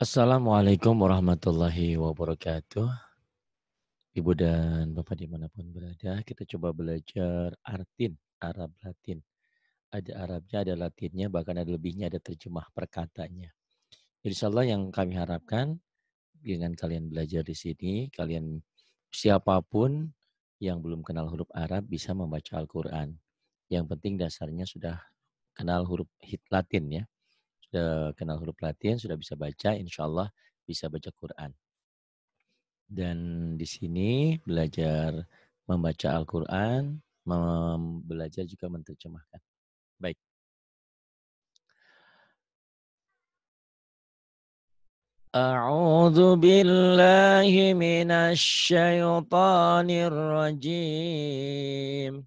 Assalamualaikum warahmatullahi wabarakatuh. Ibu dan Bapak dimanapun berada, kita coba belajar artin, Arab Latin. Ada Arabnya, ada Latinnya, bahkan ada lebihnya, ada terjemah perkatanya. Jadi Allah yang kami harapkan dengan kalian belajar di sini, kalian siapapun yang belum kenal huruf Arab bisa membaca Al-Quran. Yang penting dasarnya sudah kenal huruf hit Latin ya kenal huruf latihan, sudah bisa baca, insya Allah bisa baca Quran. Dan di sini belajar membaca Al-Quran, belajar juga menterjemahkan. Baik. أعوذ بالله من الشيطان الرجيم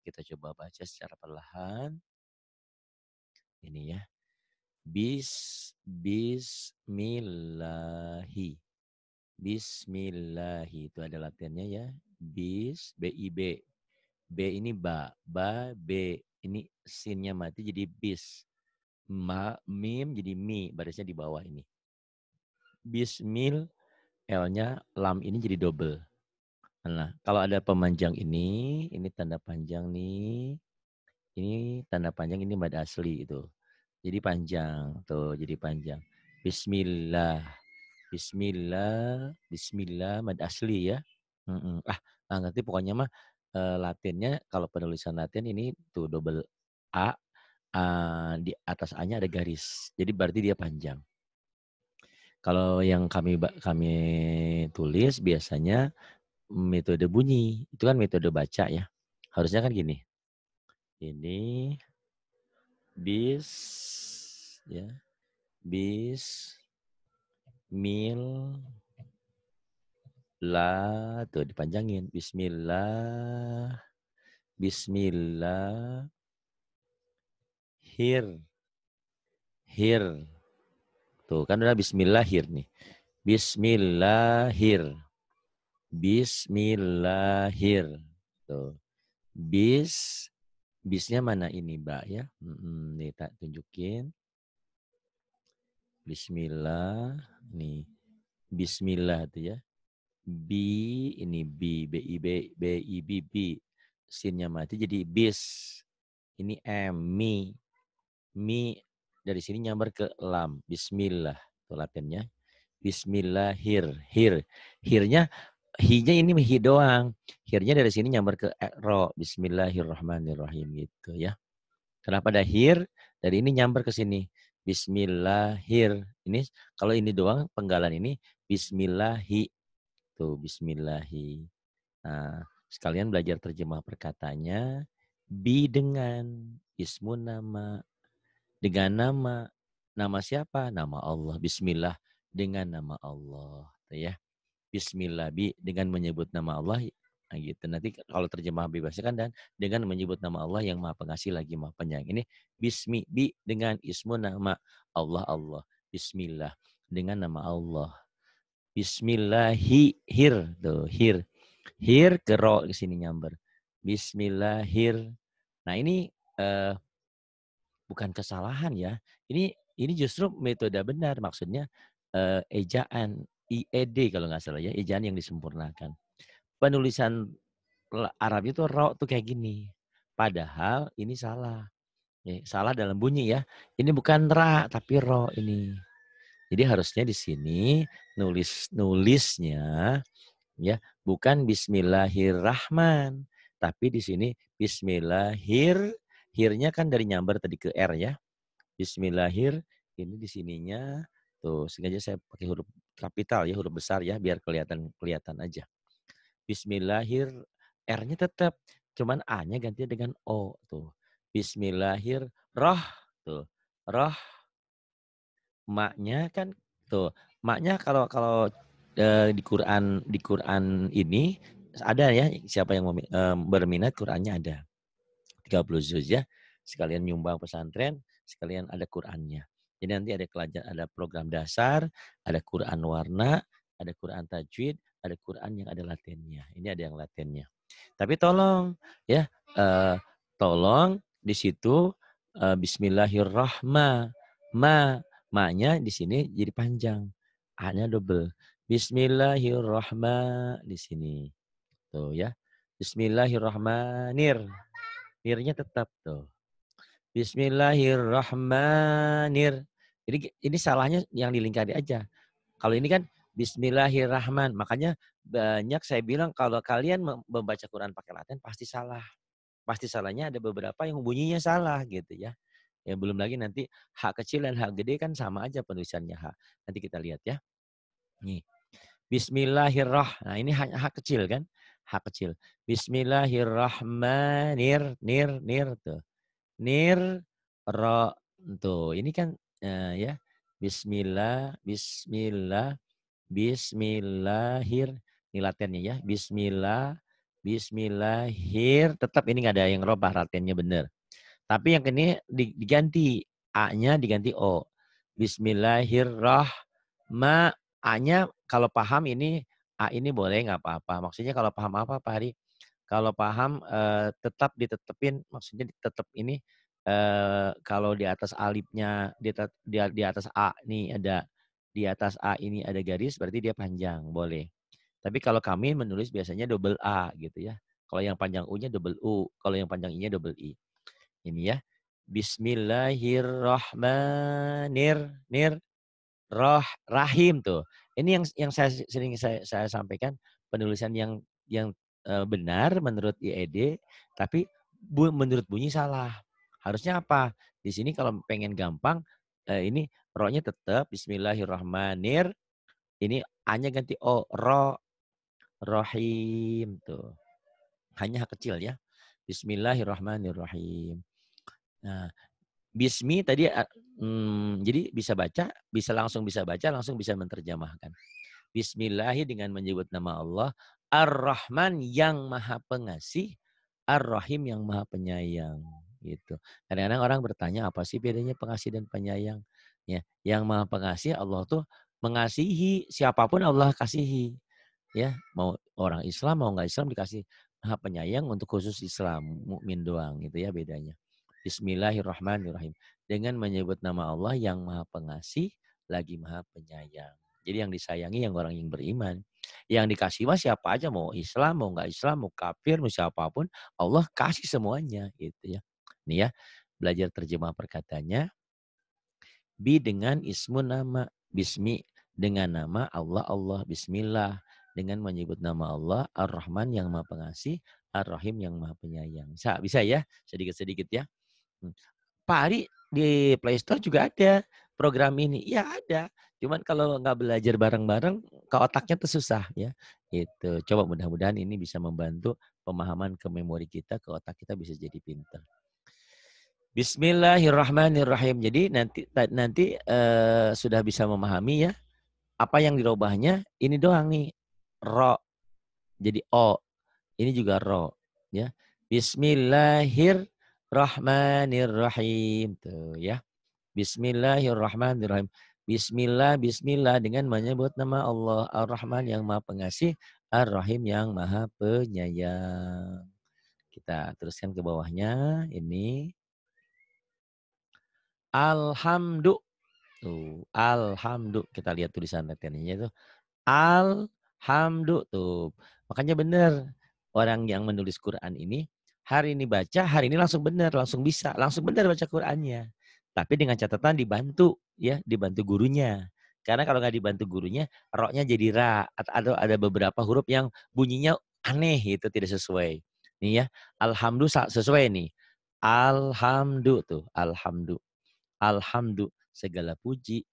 Kita coba baca secara perlahan. Ini ya. Bis, bismillahi. Bismillahi. Itu ada latihannya ya. Bis, B-I-B. B ini ba. Ba, B. Ini sinnya mati jadi bis. Ma, mim jadi mi. Barisnya di bawah ini. Bismil, L-nya lam ini jadi double. Nah, kalau ada pemanjang ini, ini tanda panjang nih. Ini tanda panjang ini mad asli itu. Jadi panjang tuh, jadi panjang. Bismillah. Bismillah, bismillah mad asli ya. Mm -mm. Ah, nah nanti pokoknya mah eh, Latinnya kalau penulisan Latin ini tuh double A, A di atas A-nya ada garis. Jadi berarti dia panjang. Kalau yang kami kami tulis biasanya metode bunyi. Itu kan metode baca ya. Harusnya kan gini. Ini bis ya. Bis mil la tuh dipanjangin bismillah bismillah hir hir tuh kan udah bismillahir nih bismillahir Bismillahir. Tuh. Bis bisnya mana ini, Mbak ya? Hmm, nih tak tunjukin. Bismillah. Nih. Bismillah tuh ya. B ini b b i b b i b b sinnya mati jadi bis. Ini m mi mi dari sini nyamber ke lam. Bismillah. Tuh Bismillahir. Hir. Hirnya hinya ini hi doang. Hirnya dari sini nyamber ke e, ro. Bismillahirrahmanirrahim gitu ya. Kenapa ada hir? Dari ini nyamber ke sini. Bismillahir. Ini kalau ini doang penggalan ini Bismillahi. Tuh Bismillahi. Nah, sekalian belajar terjemah perkatanya. Bi dengan ismu nama. Dengan nama. Nama siapa? Nama Allah. Bismillah dengan nama Allah. Tuh ya bismillah bi dengan menyebut nama Allah nah gitu. Nanti kalau terjemah bebasnya kan dan dengan menyebut nama Allah yang Maha Pengasih lagi Maha Penyayang. Ini bismi bi dengan ismu nama Allah Allah. Bismillah dengan nama Allah. hir tuh hir. Hir kero ke sini nyamber. Bismillahir. Nah, ini eh, bukan kesalahan ya. Ini ini justru metode benar maksudnya eh, ejaan IED kalau nggak salah ya, ejaan yang disempurnakan. Penulisan Arab itu ro tuh kayak gini. Padahal ini salah. Ya, salah dalam bunyi ya. Ini bukan ra tapi ro ini. Jadi harusnya di sini nulis nulisnya ya bukan bismillahirrahman tapi di sini bismillahir hirnya kan dari nyamber tadi ke r ya. Bismillahir ini di sininya tuh sengaja saya pakai huruf kapital ya huruf besar ya biar kelihatan kelihatan aja. Bismillahir R-nya tetap cuman A-nya ganti dengan O tuh. Bismillahir roh tuh. Roh maknya kan tuh. Maknya kalau kalau e, di Quran di Quran ini ada ya siapa yang e, berminat Qurannya ada. 30 juz ya. Sekalian nyumbang pesantren, sekalian ada Qurannya. Jadi nanti ada pelajaran, ada program dasar, ada Quran warna, ada Quran tajwid, ada Quran yang ada latennya. Ini ada yang latennya. Tapi tolong ya, uh, tolong di situ uh, Bismillahirrahma ma ma-nya di sini jadi panjang, a-nya double. Bismillahirrahmanirrahim di sini. Tuh ya. Bismillahirrahmanirrahim. Nirnya tetap tuh. Bismillahirrahmanirrahim. Jadi ini salahnya yang dilingkari aja. Kalau ini kan Bismillahirrahman. Makanya banyak saya bilang kalau kalian membaca Quran pakai Latin pasti salah. Pasti salahnya ada beberapa yang bunyinya salah gitu ya. Ya belum lagi nanti hak kecil dan hak gede kan sama aja penulisannya hak. Nanti kita lihat ya. Nih. Bismillahirrahmanirrahim. Nah ini hanya hak kecil kan? Hak kecil. Bismillahirrahmanir nir nir tuh. Nir ro tuh. Ini kan uh, ya Bismillah Bismillah Bismillahir ini latennya ya Bismillah Bismillahir tetap ini nggak ada yang robah latennya bener tapi yang ini diganti a-nya diganti o Bismillahirrahma a-nya kalau paham ini a ini boleh nggak apa-apa maksudnya kalau paham apa Pak Hari kalau paham eh, tetap ditetepin maksudnya ditetep ini kalau di atas alipnya di, di, di atas a nih ada di atas a ini ada garis berarti dia panjang boleh. Tapi kalau kami menulis biasanya double a gitu ya. Kalau yang panjang u-nya double u, kalau yang panjang i-nya double i. Ini ya. Bismillahirrahmanirrahim tuh. Ini yang yang saya sering saya, saya sampaikan penulisan yang yang benar menurut IED tapi bu, menurut bunyi salah. Harusnya apa? Di sini kalau pengen gampang, eh, ini rohnya tetap Bismillahirrahmanir. Ini hanya ganti o, ro, rohim tuh. Hanya kecil ya. Bismillahirrahmanirrahim. Nah, bismi tadi eh, hmm, jadi bisa baca, bisa langsung bisa baca, langsung bisa menerjemahkan. Bismillahi dengan menyebut nama Allah, Ar-Rahman yang Maha Pengasih, Ar-Rahim yang Maha Penyayang gitu. Kadang-kadang orang bertanya apa sih bedanya pengasih dan penyayang? Ya, yang Maha Pengasih Allah tuh mengasihi siapapun Allah kasihi. Ya, mau orang Islam mau nggak Islam dikasih Maha Penyayang untuk khusus Islam, mukmin doang gitu ya bedanya. Bismillahirrahmanirrahim. Dengan menyebut nama Allah yang Maha Pengasih lagi Maha Penyayang. Jadi yang disayangi yang orang yang beriman. Yang dikasih mah siapa aja mau Islam, mau nggak Islam, mau kafir, mau siapapun, Allah kasih semuanya gitu ya nih ya. Belajar terjemah perkataannya. Bi dengan ismu nama. Bismi dengan nama Allah Allah Bismillah dengan menyebut nama Allah Ar-Rahman yang Maha Pengasih, Ar-Rahim yang Maha Penyayang. Bisa, bisa ya, sedikit-sedikit ya. Hmm. Pak Ari di Play Store juga ada program ini. Ya ada, cuman kalau nggak belajar bareng-bareng ke otaknya tuh susah ya. Itu coba mudah-mudahan ini bisa membantu pemahaman ke memori kita, ke otak kita bisa jadi pintar. Bismillahirrahmanirrahim. Jadi nanti nanti uh, sudah bisa memahami ya apa yang dirubahnya. Ini doang nih ro. Jadi o. Ini juga ro ya. Bismillahirrahmanirrahim. Tuh ya. Bismillahirrahmanirrahim. Bismillah, bismillah dengan menyebut nama Allah al rahman yang Maha Pengasih, al rahim yang Maha Penyayang. Kita teruskan ke bawahnya ini. Alhamdu. Tuh, alhamdu. Kita lihat tulisan latihannya itu. Alhamdu. Tuh. Makanya benar. Orang yang menulis Quran ini, hari ini baca, hari ini langsung benar, langsung bisa, langsung benar baca Qurannya. Tapi dengan catatan dibantu, ya, dibantu gurunya. Karena kalau nggak dibantu gurunya, roknya jadi ra. Atau ada beberapa huruf yang bunyinya aneh, itu tidak sesuai. Nih ya, alhamdulillah sesuai nih. Alhamdulillah tuh, alhamdulillah alhamdulillah segala puji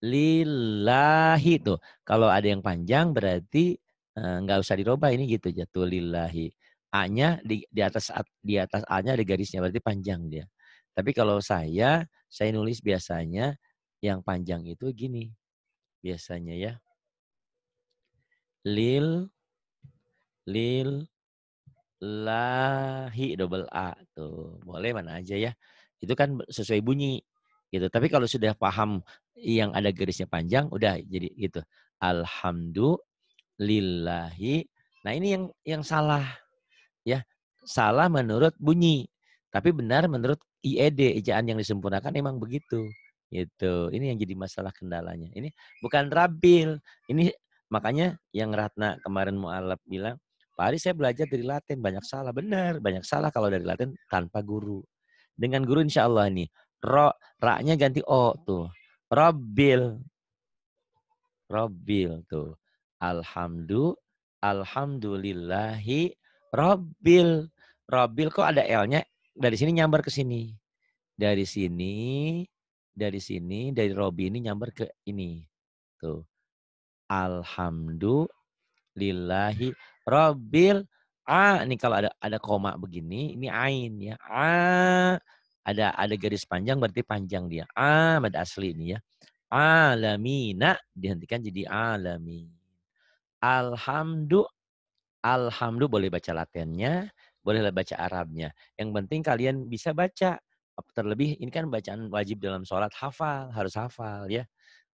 lillahi tuh. Kalau ada yang panjang berarti eh, nggak usah dirubah ini gitu jatuh lillahi. A-nya di, di atas di atas A-nya ada garisnya berarti panjang dia. Tapi kalau saya saya nulis biasanya yang panjang itu gini. Biasanya ya. Lil lil lahi double A tuh. Boleh mana aja ya. Itu kan sesuai bunyi gitu. Tapi kalau sudah paham yang ada garisnya panjang, udah jadi gitu. Alhamdulillahi. Nah ini yang yang salah, ya salah menurut bunyi, tapi benar menurut IED ejaan yang disempurnakan emang begitu. itu Ini yang jadi masalah kendalanya. Ini bukan rabil. Ini makanya yang Ratna kemarin mualaf bilang, Pak Ari saya belajar dari Latin banyak salah. Benar, banyak salah kalau dari Latin tanpa guru. Dengan guru insya Allah nih Ro, raknya ganti o tuh. Robil Robil tuh. Alhamdu, alhamdulillahi, robbil. Robbil kok ada L-nya dari sini nyamber ke sini. Dari sini, dari sini, dari Robi ini nyambar ke ini. Tuh. Alhamdulillahi Robbil A. Ini kalau ada ada koma begini, ini ain ya. A ada ada garis panjang berarti panjang dia. Amad asli ini ya. Alamina dihentikan jadi alami. Alhamdu alhamdu boleh baca latennya, boleh baca Arabnya. Yang penting kalian bisa baca. Terlebih ini kan bacaan wajib dalam sholat hafal, harus hafal ya.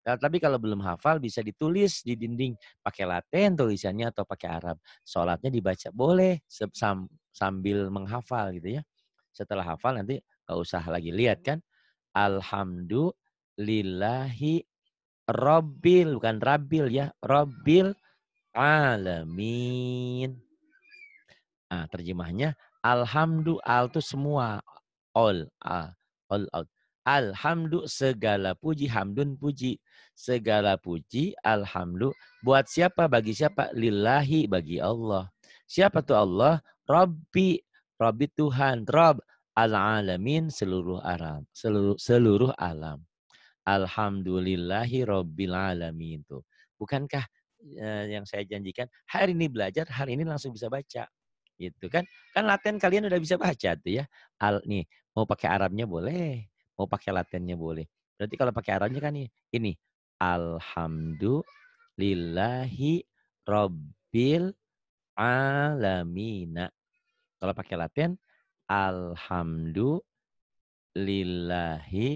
Nah, tapi kalau belum hafal bisa ditulis di dinding pakai laten tulisannya atau pakai Arab. Sholatnya dibaca boleh sambil menghafal gitu ya. Setelah hafal nanti Gak usah lagi lihat kan. Alhamdulillahi Robbil, bukan Rabbil ya. Robbil alamin. Ah, terjemahnya Alhamdulillah itu semua all all out. Alhamdulillah segala puji hamdun puji segala puji Alhamdulillah buat siapa bagi siapa lillahi bagi Allah. Siapa tuh Allah? Robbi, Robbi Tuhan, Rob al-alamin seluruh alam, seluruh seluruh alam. Alhamdulillahi rabbil alamin itu. Bukankah eh, yang saya janjikan hari ini belajar, hari ini langsung bisa baca. Gitu kan? Kan latihan kalian udah bisa baca tuh ya. Al nih, mau pakai Arabnya boleh, mau pakai Latinnya boleh. Berarti kalau pakai Arabnya kan nih, ini alhamdulillahi rabbil alamina. Kalau pakai Latin Alhamdulillahi.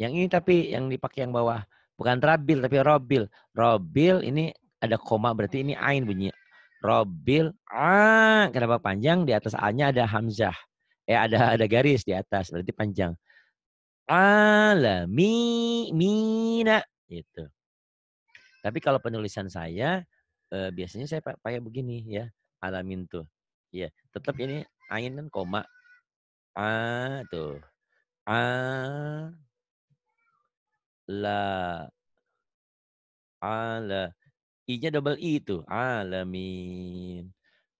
Yang ini tapi yang dipakai yang bawah. Bukan rabil tapi robil. Robil ini ada koma berarti ini ain bunyi. Robil ah kenapa panjang di atas a-nya ada hamzah. Eh ada ada garis di atas berarti panjang. Alami mina itu Tapi kalau penulisan saya eh, biasanya saya pakai begini ya alamin tuh. Ya, tetap ini ain kan koma A tuh. A la ala i-nya double i itu alamin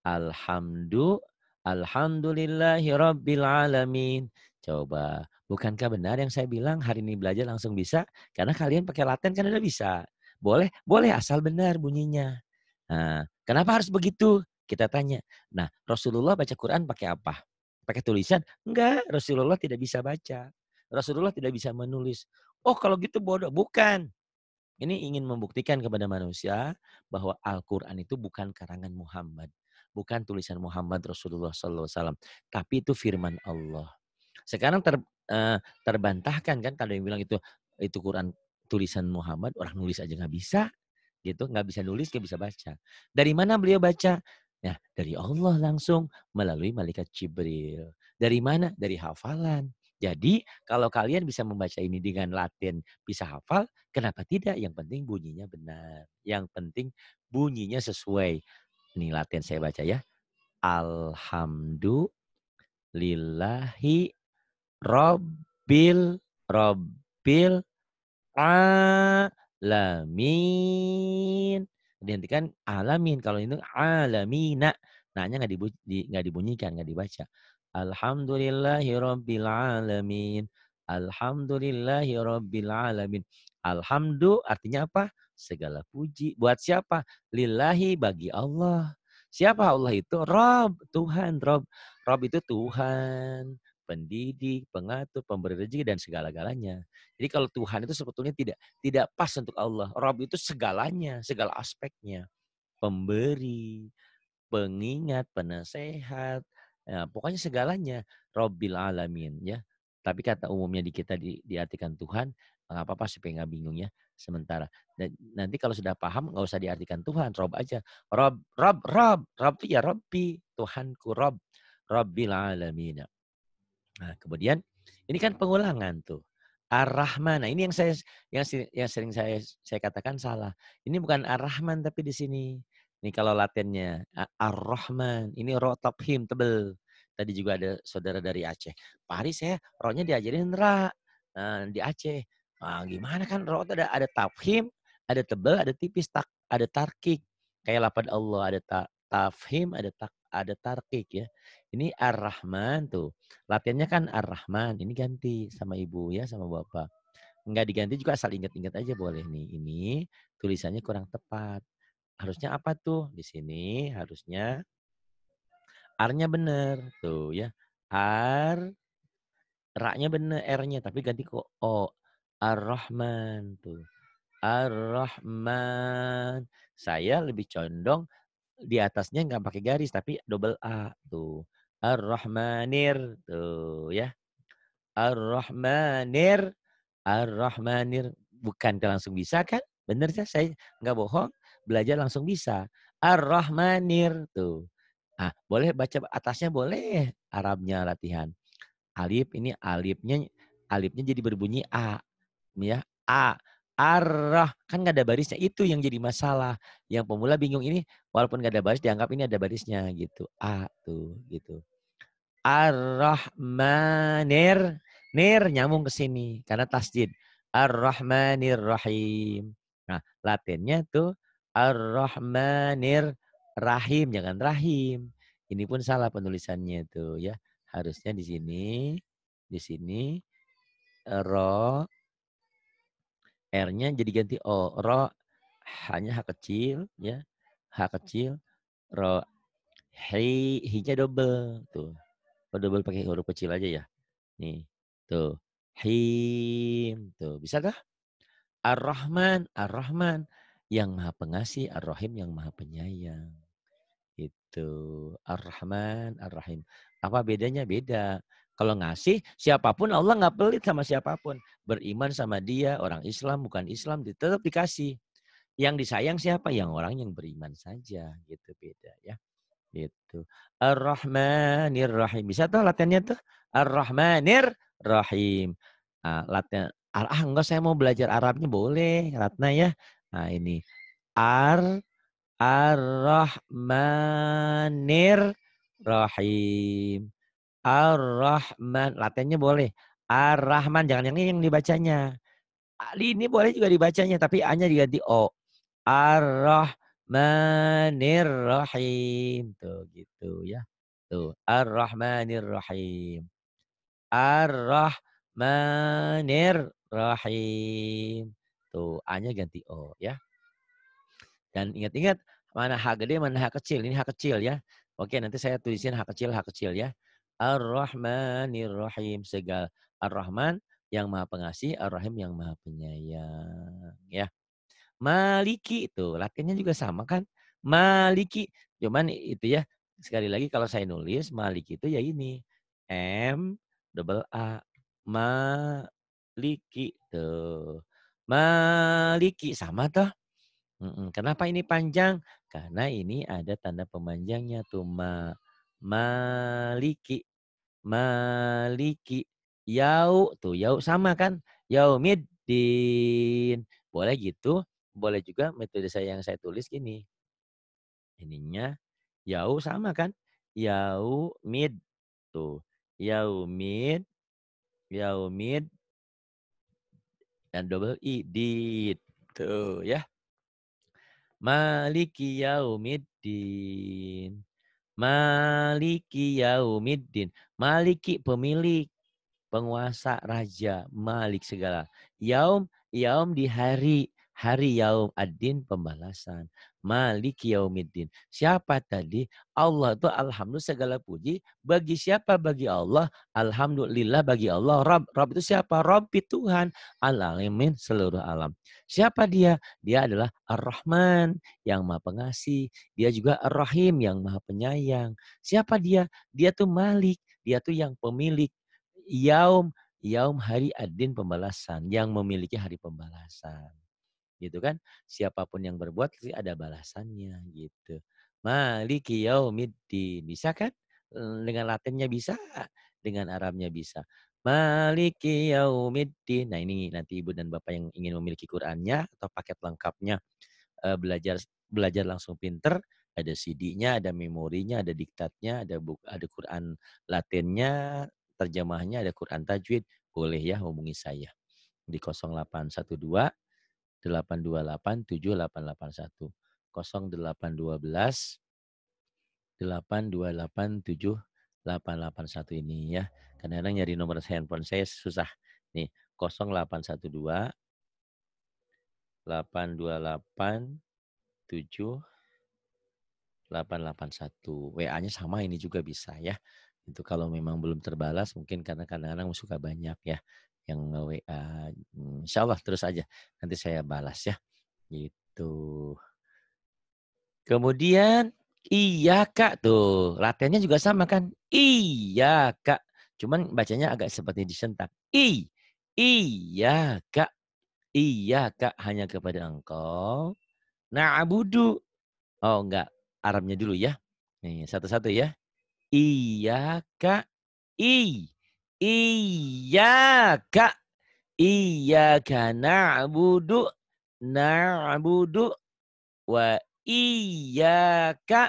alhamdu alhamdulillahi rabbil alamin coba bukankah benar yang saya bilang hari ini belajar langsung bisa karena kalian pakai laten kan udah bisa boleh boleh asal benar bunyinya nah, kenapa harus begitu kita tanya nah Rasulullah baca Quran pakai apa pakai tulisan? Enggak, Rasulullah tidak bisa baca. Rasulullah tidak bisa menulis. Oh, kalau gitu bodoh. Bukan. Ini ingin membuktikan kepada manusia bahwa Al-Quran itu bukan karangan Muhammad. Bukan tulisan Muhammad Rasulullah SAW. Tapi itu firman Allah. Sekarang ter, eh, terbantahkan kan kalau yang bilang itu itu Quran tulisan Muhammad, orang nulis aja nggak bisa. Gitu, nggak bisa nulis, nggak bisa baca. Dari mana beliau baca? Nah, dari Allah langsung melalui malaikat Jibril. Dari mana? Dari hafalan. Jadi, kalau kalian bisa membaca ini dengan Latin, bisa hafal, kenapa tidak? Yang penting bunyinya benar. Yang penting bunyinya sesuai. Ini Latin saya baca ya. Alhamdulillahi robbil robbil alamin dihentikan alamin. Kalau itu alamina. Nanya nggak dibu di, gak dibunyikan, nggak dibaca. Alhamdulillahi Rabbil Alamin. Alhamdulillahi Alamin. Alhamdu artinya apa? Segala puji. Buat siapa? Lillahi bagi Allah. Siapa Allah itu? Rob, Tuhan, Rob. Rob itu Tuhan pendidik, pengatur, pemberi rezeki dan segala-galanya. Jadi kalau Tuhan itu sebetulnya tidak tidak pas untuk Allah. Rob itu segalanya, segala aspeknya. Pemberi, pengingat, penasehat, ya, pokoknya segalanya Robbil alamin ya. Tapi kata umumnya di kita di, diartikan Tuhan, nggak apa-apa supaya nggak bingung ya sementara. Dan nanti kalau sudah paham nggak usah diartikan Tuhan, Rob aja. Rob, Rob, Rob, Rob itu ya Robbi, Tuhanku Rob, Rabbil alamin. Ya. Nah, kemudian ini kan pengulangan tuh. Ar-Rahman. Nah, ini yang saya yang yang sering saya saya katakan salah. Ini bukan Ar-Rahman tapi di sini. Ini kalau latinnya Ar-Rahman. Ini ro him tebel. Tadi juga ada saudara dari Aceh. Pak Hari saya rohnya diajarin ra. Nah, di Aceh. Nah, gimana kan roh ada ada tafhim, ada tebel, ada tipis, tak, ada tarkik. Kayak lapan Allah ada tafhim, ada tak ada tarkik ya. Ini Ar-Rahman tuh. Latihannya kan Ar-Rahman. Ini ganti sama ibu ya sama bapak. Enggak diganti juga asal ingat-ingat aja boleh nih. Ini tulisannya kurang tepat. Harusnya apa tuh? Di sini harusnya R-nya bener tuh ya. R Ra-nya bener R-nya tapi ganti ke O. Ar-Rahman tuh. Ar-Rahman. Saya lebih condong di atasnya nggak pakai garis tapi double a tuh ar-rahmanir tuh ya ar-rahmanir ar-rahmanir bukan langsung bisa kan bener ya saya nggak bohong belajar langsung bisa ar-rahmanir tuh ah boleh baca atasnya boleh Arabnya latihan alif ini alifnya alifnya jadi berbunyi a ya a arah kan nggak ada barisnya itu yang jadi masalah yang pemula bingung ini walaupun nggak ada baris dianggap ini ada barisnya gitu a tuh gitu arrahmanir nir nyambung ke sini karena tasjid arrahmanir rahim nah latinnya tuh arrahmanir rahim jangan rahim ini pun salah penulisannya tuh ya harusnya di sini di sini ro R-nya jadi ganti O. Ro, hanya H kecil, ya. H kecil, ro, hi, hi-nya double. Tuh. Oh, double pakai huruf kecil aja ya. Nih, tuh. Him, tuh. bisa kah Ar-Rahman, Ar-Rahman. Yang maha pengasih, Ar-Rahim yang maha penyayang. Itu. Ar-Rahman, Ar-Rahim. Apa bedanya? Beda. Kalau ngasih, siapapun Allah nggak pelit sama siapapun. Beriman sama dia, orang Islam, bukan Islam, tetap dikasih. Yang disayang siapa? Yang orang yang beriman saja. Gitu beda ya. Gitu. Ar-Rahmanir Rahim. Bisa tuh latihannya tuh? Ar-Rahmanir Rahim. Ah, latihan. Ah, ah enggak saya mau belajar Arabnya boleh Ratna ya. Nah ini. Ar Ar-Rahmanir Rahim. Ar-Rahman. Latinnya boleh. Ar-Rahman. Jangan yang ini yang dibacanya. Ini boleh juga dibacanya. Tapi A-nya diganti O. Ar-Rahmanir-Rahim. Tuh gitu ya. Tuh. Ar-Rahmanir-Rahim. Ar-Rahmanir-Rahim. Tuh. A-nya ganti O ya. Dan ingat-ingat mana H gede, mana H kecil. Ini H kecil ya. Oke, nanti saya tulisin H kecil, H kecil ya. Ar-Rahmanir Rahim. Segala Ar-Rahman yang Maha Pengasih, Ar-Rahim yang Maha Penyayang. Ya. Maliki itu latinnya juga sama kan? Maliki. Cuman itu ya sekali lagi kalau saya nulis Maliki itu ya ini M double A Maliki itu Maliki sama toh? Kenapa ini panjang? Karena ini ada tanda pemanjangnya tuh ma maliki maliki yau tuh yau sama kan yau yaumiddin boleh gitu boleh juga metode saya yang saya tulis gini ininya yau sama kan yau yaumid tuh yau mid dan double i di tuh ya maliki yaumiddin Maliki yaumiddin. Maliki pemilik, penguasa raja, malik segala. Yaum, yaum di hari, hari yaum ad pembalasan. Maliki yaumiddin. Siapa tadi? Allah itu alhamdulillah segala puji. Bagi siapa? Bagi Allah. Alhamdulillah bagi Allah. Rob. Rob itu siapa? Rabbi Tuhan. Al-alimin seluruh alam. Siapa dia? Dia adalah Ar-Rahman yang maha pengasih. Dia juga Ar-Rahim yang maha penyayang. Siapa dia? Dia tuh Malik. Dia tuh yang pemilik. Yaum. Yaum hari Adin pembalasan. Yang memiliki hari pembalasan gitu kan siapapun yang berbuat pasti ada balasannya gitu maliki yaumiddin bisa kan dengan latinnya bisa dengan Arabnya bisa maliki yaumiddin nah ini nanti ibu dan bapak yang ingin memiliki Qurannya atau paket lengkapnya belajar belajar langsung pinter ada CD-nya, ada memorinya, ada diktatnya, ada buku, ada Quran Latinnya, terjemahnya, ada Quran tajwid, boleh ya hubungi saya di 0812 delapan tujuh 0812 delapan satu ini ya. Kadang-kadang nyari nomor handphone saya susah. Nih, 0812 828 delapan WA-nya sama ini juga bisa ya. Itu kalau memang belum terbalas mungkin karena kadang-kadang suka banyak ya yang WA. Hmm, Insya Allah terus aja. Nanti saya balas ya. Gitu. Kemudian iya kak tuh. Latihannya juga sama kan. Iya kak. Cuman bacanya agak seperti disentak. I. Iya kak. Iya kak hanya kepada engkau. Nah Na'budu. Oh enggak. Arabnya dulu ya. Nih satu-satu ya. Iya kak. I. Iyaka. Iyaka na'budu. Na'budu. Wa iyaka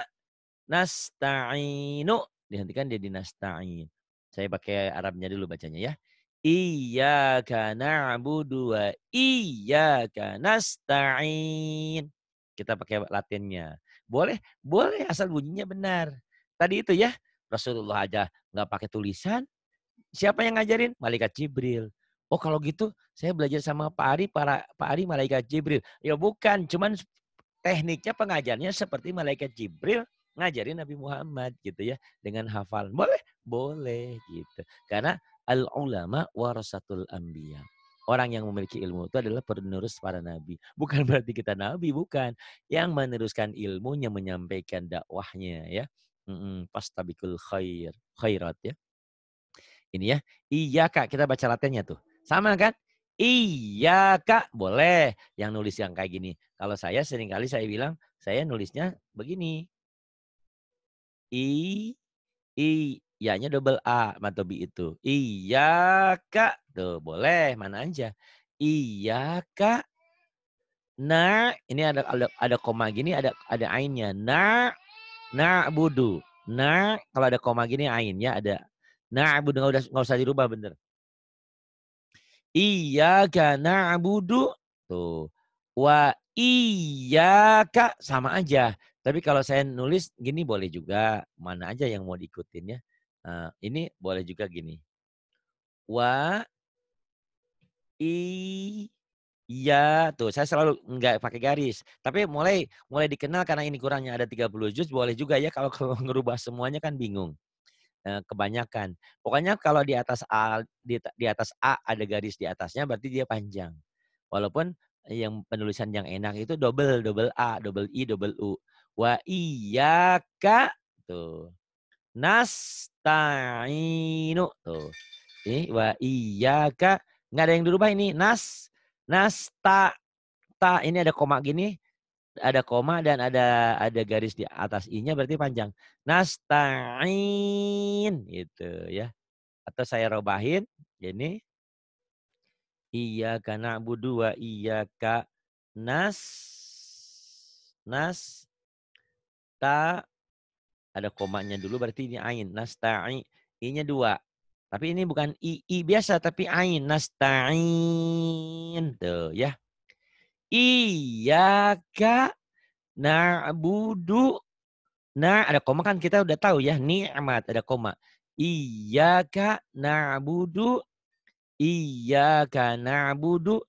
nasta'inu. Dihentikan jadi nasta'in. Saya pakai Arabnya dulu bacanya ya. Iyaka na'budu wa iyaka nasta'in. Kita pakai latinnya. Boleh, boleh asal bunyinya benar. Tadi itu ya, Rasulullah aja nggak pakai tulisan, Siapa yang ngajarin? Malaikat Jibril. Oh kalau gitu saya belajar sama Pak Ari, para Pak Ari malaikat Jibril. Ya bukan, cuman tekniknya pengajarnya seperti malaikat Jibril ngajarin Nabi Muhammad gitu ya dengan hafal. Boleh, boleh gitu. Karena al ulama warasatul anbiya. Orang yang memiliki ilmu itu adalah penerus para nabi. Bukan berarti kita nabi, bukan. Yang meneruskan ilmunya, menyampaikan dakwahnya ya. Mm -mm, Pastabikul khair, khairat ya ini ya. Iya kak, kita baca latihannya tuh. Sama kan? Iya kak, boleh. Yang nulis yang kayak gini. Kalau saya seringkali saya bilang, saya nulisnya begini. I, I, nya double A, matobi itu. Iya kak, tuh boleh, mana aja. Iya kak. Nah, ini ada ada, ada koma gini, ada ada ainnya. Nah, nah budu. Nah, kalau ada koma gini ainnya ada Na'budu enggak usah nggak usah dirubah bener. Iya Iyyaka na'budu tuh. Wa iyyaka sama aja. Tapi kalau saya nulis gini boleh juga. Mana aja yang mau diikutin ya. Uh, ini boleh juga gini. Wa Iya, tuh saya selalu nggak pakai garis. Tapi mulai mulai dikenal karena ini kurangnya ada 30 juz boleh juga ya kalau kalau ngerubah semuanya kan bingung. Eh, kebanyakan. Pokoknya kalau di atas A di, di atas A ada garis di atasnya berarti dia panjang. Walaupun yang penulisan yang enak itu double double A, double I, double U. Wa iyyaka tuh. Nasta'inu tuh. Ini wa iyyaka nggak ada yang dirubah ini nas nasta ta ini ada koma gini ada koma dan ada ada garis di atas i-nya berarti panjang. Nasta'in itu ya. Atau saya robahin ini iya karena budua iya ka nas nas ta ada komanya dulu berarti ini ain nasta'i i-nya dua tapi ini bukan i, i biasa tapi ain nasta'in tuh ya Iyaka na'budu. Nah, ada koma kan kita udah tahu ya, amat ada koma. Iyaka na'budu Iyaka na'budu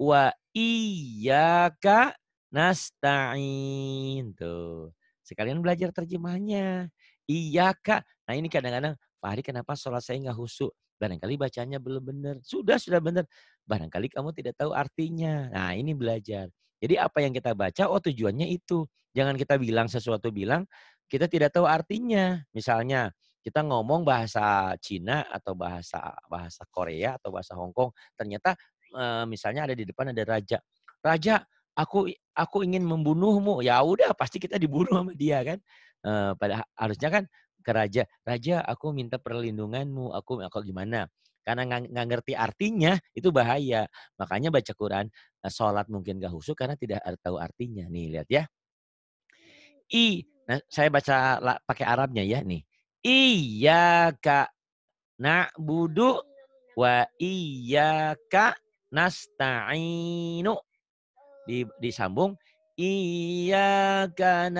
wa iyaka nasta'in. Tuh. Sekalian belajar terjemahnya. Iyaka. Nah, ini kadang-kadang Pak Hari kenapa sholat saya nggak husuk? Barangkali bacanya belum benar. Sudah, sudah benar. Barangkali kamu tidak tahu artinya. Nah, ini belajar. Jadi apa yang kita baca, oh tujuannya itu. Jangan kita bilang sesuatu bilang, kita tidak tahu artinya. Misalnya, kita ngomong bahasa Cina atau bahasa bahasa Korea atau bahasa Hong Kong ternyata eh, misalnya ada di depan ada raja raja aku aku ingin membunuhmu ya udah pasti kita dibunuh sama dia kan eh, Padahal pada harusnya kan ke raja, raja aku minta perlindunganmu, aku aku gimana? Karena nggak ngerti artinya itu bahaya. Makanya baca Quran, e, sholat mungkin gak khusyuk karena tidak tahu artinya. Nih lihat ya. I, nah, saya baca pakai Arabnya ya nih. Iya kak nak budu wa iya kak nasta'inu. Di, disambung iya kak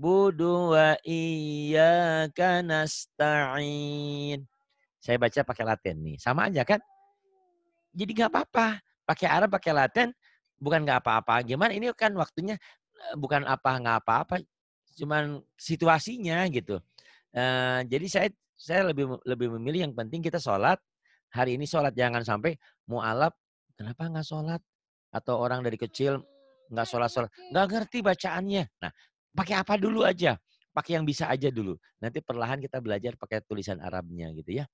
na'budu wa iyyaka nasta'in. Saya baca pakai Latin nih. Sama aja kan? Jadi nggak apa-apa. Pakai Arab, pakai Latin, bukan nggak apa-apa. Gimana ini kan waktunya eh, bukan apa nggak apa-apa, cuman situasinya gitu. Uh, jadi saya saya lebih lebih memilih yang penting kita sholat hari ini sholat jangan sampai mualaf kenapa nggak sholat atau orang dari kecil nggak sholat sholat nggak ngerti bacaannya nah pakai apa dulu aja pakai yang bisa aja dulu nanti perlahan kita belajar pakai tulisan Arabnya gitu ya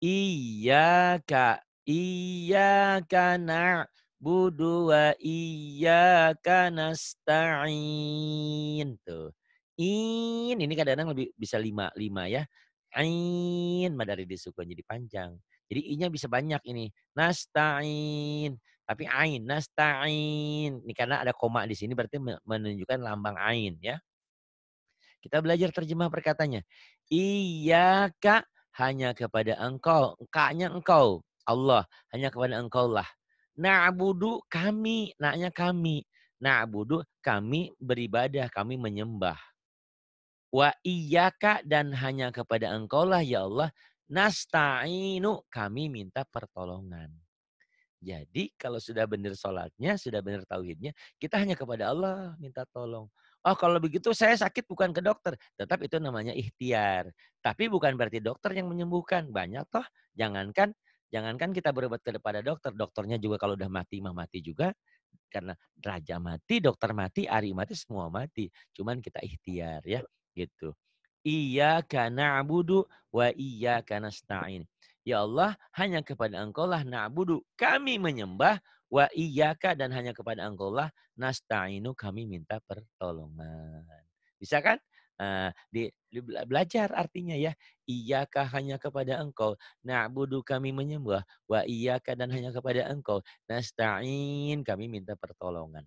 iya kak iya karena budu wa iya nasta'in tuh in ini kadang-kadang lebih bisa lima lima ya ain madari disukun jadi panjang jadi i-nya bisa banyak ini nastain tapi ain nasta'in. Ini karena ada koma di sini berarti menunjukkan lambang ain ya. Kita belajar terjemah perkatanya. Iya kak hanya kepada engkau. kaknya engkau. Allah hanya kepada engkau lah. Na'budu kami. Naknya kami. Na'budu kami beribadah. Kami menyembah. Wa iyaka dan hanya kepada engkau lah ya Allah. Nasta'inu kami minta pertolongan. Jadi kalau sudah benar sholatnya, sudah benar tauhidnya, kita hanya kepada Allah minta tolong. Oh kalau begitu saya sakit bukan ke dokter. Tetap itu namanya ikhtiar. Tapi bukan berarti dokter yang menyembuhkan. Banyak toh, jangankan jangankan kita berobat kepada dokter. Dokternya juga kalau udah mati, mah mati juga. Karena raja mati, dokter mati, ari mati, semua mati. Cuman kita ikhtiar ya gitu. Iya karena abudu wa iya karena stain. Ya Allah, hanya kepada engkau lah na'budu. Kami menyembah wa iyyaka dan hanya kepada engkau lah nasta'inu kami minta pertolongan. Bisa kan? Nah, di, belajar artinya ya iyyaka hanya kepada engkau na'budu kami menyembah wa iyyaka dan hanya kepada engkau nasta'in kami minta pertolongan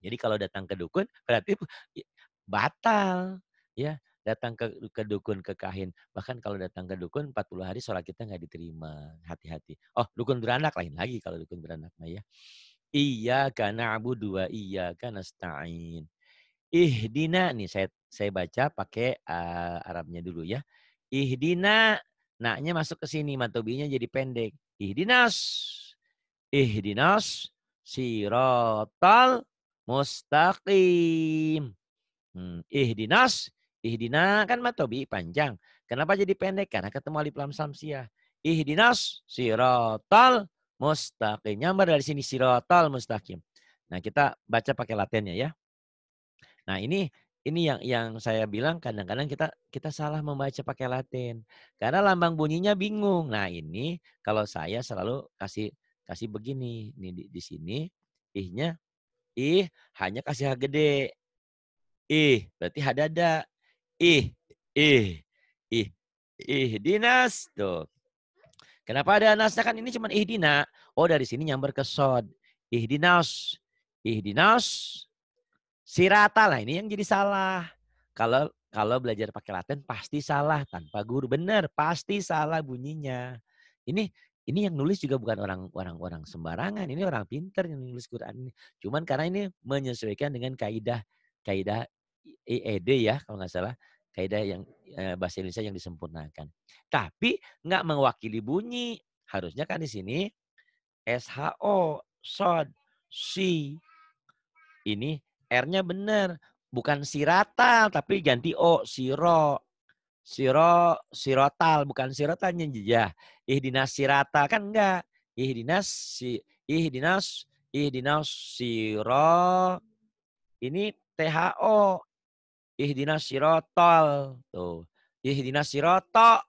jadi kalau datang ke dukun berarti batal ya datang ke, ke dukun, ke kahin. Bahkan kalau datang ke dukun 40 hari sholat kita nggak diterima. Hati-hati. Oh, dukun beranak lain lagi kalau dukun beranak mah ya. Iya karena abu dua iya karena stain. Ihdina nih saya saya baca pakai uh, Arabnya dulu ya. Ihdina naknya masuk ke sini matobinya jadi pendek. Ihdinas. Ihdinas sirotal mustaqim. Hmm. Ihdinas Ihdina kan matobi panjang. Kenapa jadi pendek? Karena ketemu alif lam samsiah. Ihdinas sirotol mustaqim. Nyambar dari sini sirotol mustaqim. Nah kita baca pakai latennya ya. Nah ini ini yang yang saya bilang kadang-kadang kita kita salah membaca pakai Latin karena lambang bunyinya bingung. Nah ini kalau saya selalu kasih kasih begini ini di, di sini ihnya ih hanya kasih h gede ih berarti hadada ih ih ih ih dinas tuh. Kenapa ada nasnya kan ini cuma dina Oh dari sini nyamber ke sod. ih dinas Sirata lah ini yang jadi salah. Kalau kalau belajar pakai Latin pasti salah tanpa guru. Benar, pasti salah bunyinya. Ini ini yang nulis juga bukan orang orang orang sembarangan. Ini orang pinter yang nulis Quran ini. Cuman karena ini menyesuaikan dengan kaidah kaidah IED e ya kalau nggak salah kaidah yang eh, bahasa Indonesia yang disempurnakan. Tapi nggak mewakili bunyi. Harusnya kan di sini SHO, sod, si. Ini R-nya benar, bukan siratal tapi ganti o siro. Siro, sirotal bukan sirotalnya jejah. Ya, ihdinas sirata kan enggak. Ihdinas si ihdinas ihdinas siro. Ini THO ihdina sirotol. Tuh. Ihdina siroto.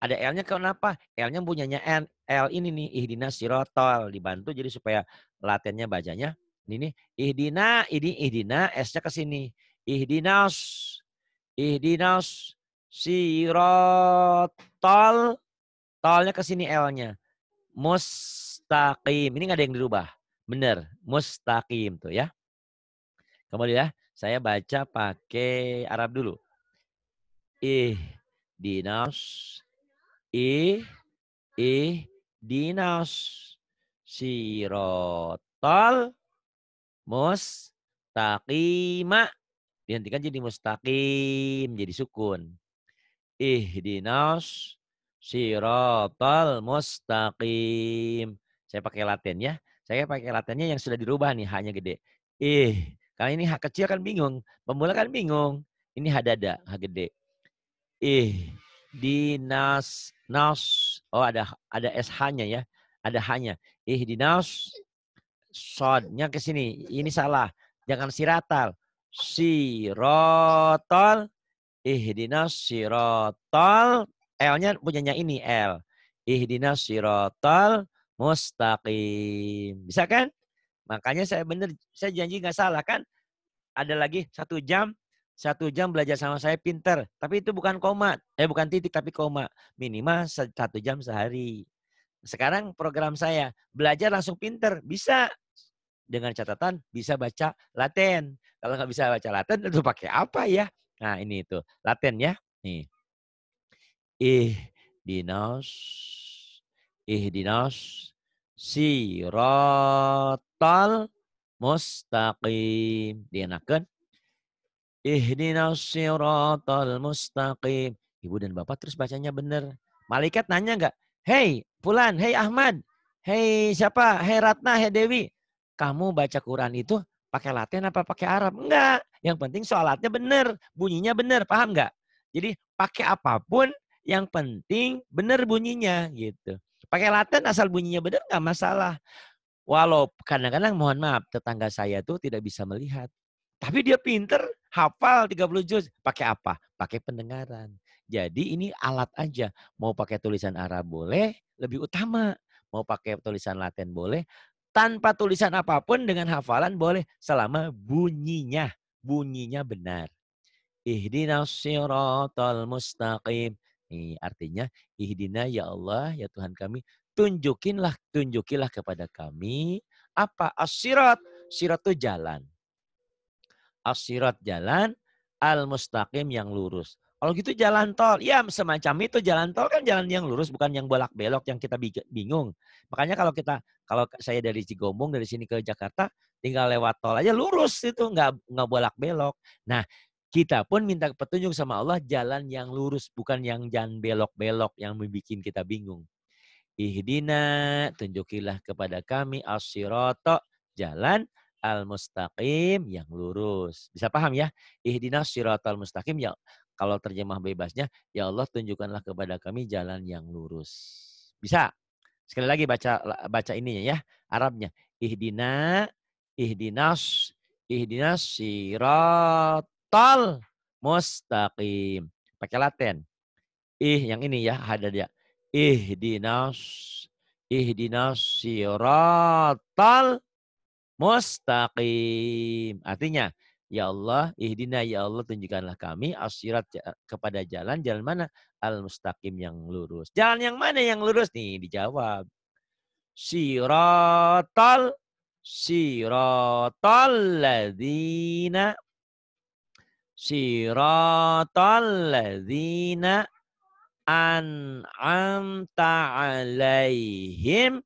Ada L-nya kenapa? L-nya punyanya N. L ini nih. Ihdina sirotol. Dibantu jadi supaya latihannya bacanya. Ini nih. Ihdina. Ini ihdina. S-nya ke sini. Ihdinas. Ihdinas sirotol. Tolnya ke sini L-nya. Mustaqim. Ini nggak ada yang dirubah. Bener. Mustaqim tuh ya. Kembali ya. Saya baca pakai Arab dulu. Ih dinos ih ih dinos sirotol mustaqima dihentikan jadi mustaqim jadi sukun ih dinos sirotol mustaqim saya pakai latin ya saya pakai latinnya yang sudah dirubah nih hanya gede ih karena ini hak kecil kan bingung. Pemula kan bingung. Ini hak dada, hak gede. Ih, eh, dinas, nas. Oh ada ada SH-nya ya. Ada hanya. Ih, eh, dinas, sodnya ke sini. Ini salah. Jangan siratal. Sirotol. Eh, nas, sirotol. L-nya punyanya ini L. Ihdinas sirotol mustaqim. Bisa kan? Makanya saya benar, saya janji nggak salah kan. Ada lagi satu jam, satu jam belajar sama saya pinter. Tapi itu bukan koma, eh bukan titik tapi koma. Minimal satu jam sehari. Sekarang program saya, belajar langsung pinter. Bisa, dengan catatan bisa baca Latin. Kalau nggak bisa baca Latin, itu pakai apa ya? Nah ini itu, Latin ya. Nih. Ih, dinos, ih, dinos, siratal mustaqim. Dienakan. Ihdinas siratal mustaqim. Ibu dan bapak terus bacanya benar. Malaikat nanya enggak? Hei, Fulan, Hei, Ahmad, Hei, siapa, Hei, Ratna, Hei, Dewi. Kamu baca Quran itu pakai Latin apa pakai Arab? Enggak. Yang penting sholatnya benar, bunyinya benar, paham enggak? Jadi pakai apapun yang penting benar bunyinya gitu. Pakai laten asal bunyinya benar nggak masalah. Walau kadang-kadang mohon maaf tetangga saya tuh tidak bisa melihat. Tapi dia pinter, hafal 30 juz. Pakai apa? Pakai pendengaran. Jadi ini alat aja. Mau pakai tulisan Arab boleh, lebih utama. Mau pakai tulisan Latin boleh, tanpa tulisan apapun dengan hafalan boleh selama bunyinya, bunyinya benar. Ihdinas siratal mustaqim. Ini artinya ihdina ya Allah ya Tuhan kami tunjukinlah tunjukilah kepada kami apa asirat sirat itu jalan asirat jalan al mustaqim yang lurus kalau gitu jalan tol ya semacam itu jalan tol kan jalan yang lurus bukan yang bolak belok yang kita bingung makanya kalau kita kalau saya dari Cigombong dari sini ke Jakarta tinggal lewat tol aja lurus itu nggak nggak bolak belok nah kita pun minta petunjuk sama Allah jalan yang lurus, bukan yang jangan belok-belok yang membuat kita bingung. Ihdina, tunjukilah kepada kami asyiroto, jalan al-mustaqim yang lurus. Bisa paham ya? Ihdina al mustaqim ya. Kalau terjemah bebasnya, ya Allah tunjukkanlah kepada kami jalan yang lurus. Bisa? Sekali lagi baca baca ininya ya, Arabnya. Ihdina, ihdinas, ihdinas sirat sirotol mustaqim. Pakai laten. Ih, yang ini ya, ada dia. Ihdinas, ihdinas sirotol mustaqim. Artinya, Ya Allah, Ih, dina. ya Allah tunjukkanlah kami asirat kepada jalan jalan mana al mustaqim yang lurus. Jalan yang mana yang lurus nih dijawab. Siratal siratal ladzina siratal ladzina an'amta alaihim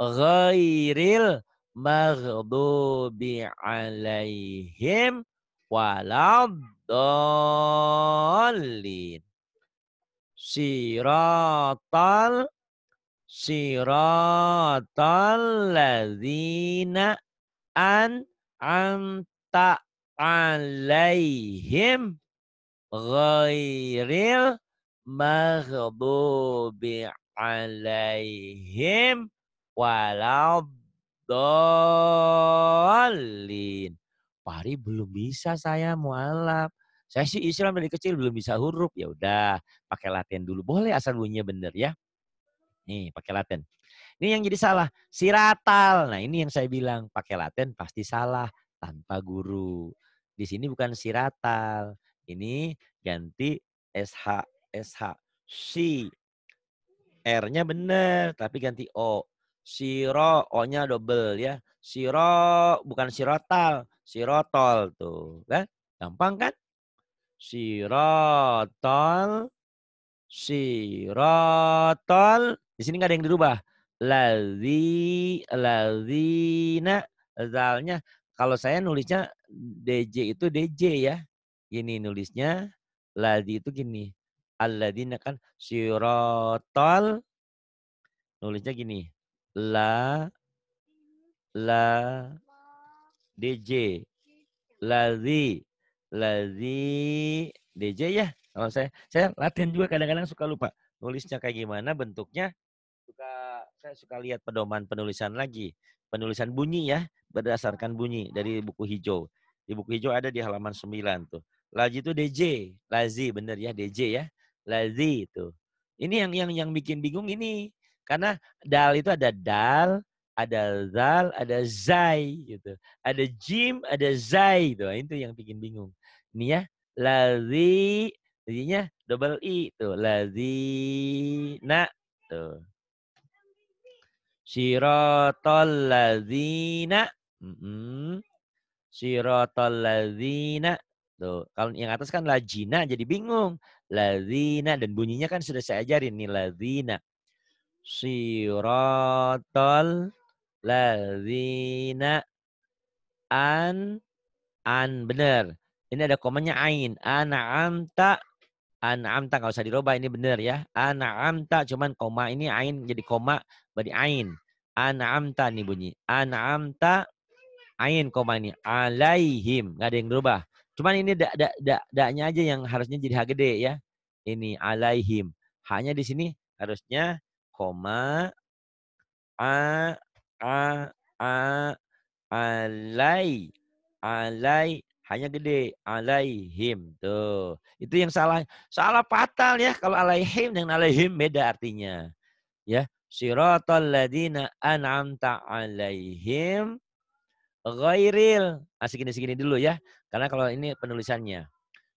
ghairil maghdubi alaihim waladdallin siratal siratal ladzina an'amta alaihim ghairil maghdubi alaihim waladdallin. Pari belum bisa saya mualaf. Saya sih Islam dari kecil belum bisa huruf. Ya udah, pakai Latin dulu. Boleh asal bunyinya bener ya. Nih, pakai Latin. Ini yang jadi salah, siratal. Nah, ini yang saya bilang, pakai Latin pasti salah tanpa guru. Di sini bukan siratal. Ini ganti SH SH si R-nya benar tapi ganti O. Siro O-nya double ya. Siro bukan sirotal, sirotol tuh kan? Gampang kan? Sirotol sirotol di sini nggak ada yang dirubah. Lazi, lazina, zalnya kalau saya nulisnya DJ itu DJ ya. Gini nulisnya. Ladi itu gini. Alladina kan sirotol. Nulisnya gini. La. La. DJ. Ladi Ladi DJ ya. Kalau saya, saya latihan juga kadang-kadang suka lupa. Nulisnya kayak gimana, bentuknya suka saya suka lihat pedoman penulisan lagi, penulisan bunyi ya, berdasarkan bunyi dari buku hijau. Di buku hijau ada di halaman 9 tuh. Lazi itu DJ, Lazi bener ya DJ ya. Lazi itu. Ini yang yang yang bikin bingung ini karena dal itu ada dal, ada zal, ada zai gitu. Ada jim, ada zai itu. Nah, itu yang bikin bingung. Ini ya, lazi jadinya double i tuh, lazi nak tuh. Siratal ladzina. Mm Siratal ladzina. Tuh, kalau yang atas kan lajina jadi bingung. Ladzina dan bunyinya kan sudah saya ajarin nih ladzina. Siratal ladzina an an benar. Ini ada komanya ain. Ana'amta An'amta enggak usah diroba ini benar ya. An'amta cuman koma ini ain jadi koma berarti ain. An'amta nih bunyi. An'amta ain koma ini alaihim enggak ada yang berubah. Cuman ini dak dak dak nya aja yang harusnya jadi h gede ya. Ini alaihim. Hanya di sini harusnya koma a a a alai alai hanya gede alaihim tuh itu yang salah salah fatal ya kalau alaihim dengan alaihim beda artinya ya siratal ladina an'amta alaihim ghairil nah, segini segini dulu ya karena kalau ini penulisannya